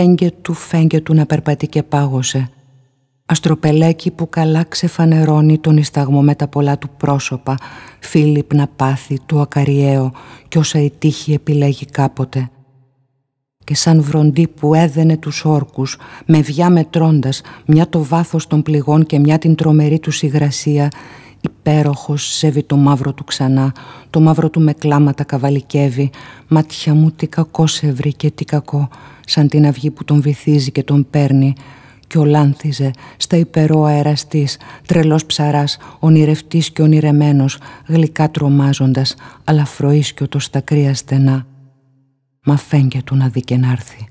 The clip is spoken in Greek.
φέγγε του φέγγε του να περπατεί και πάγωσε. Αστροπελέκι που καλά ξεφανερώνει τον ισταγμό με τα πολλά του πρόσωπα, Φίλιπ να πάθει το ακαριέο κι όσα η τύχη επιλέγει κάποτε. Και σαν βροντί που έδαινε τους όρκους, με βιά μετρώντας, μια το βάθος των πληγών και μια την τρομερή τους υγρασία, υπέροχος σέβει το μαύρο του ξανά, το μαύρο του με κλάματα καβαλικεύει. Μάτια μου τι κακό σε βρει και τι κακό, σαν την αυγή που τον βυθίζει και τον παίρνει. Κι ολάνθιζε στα υπερό αεραστής, τρελός ψαράς, ονειρευτής και ονειρεμένος, γλυκά τρομάζοντας, αλλά φροίσκιο το στα κρύα στενά. Μα φέγγε του να δει και να έρθει.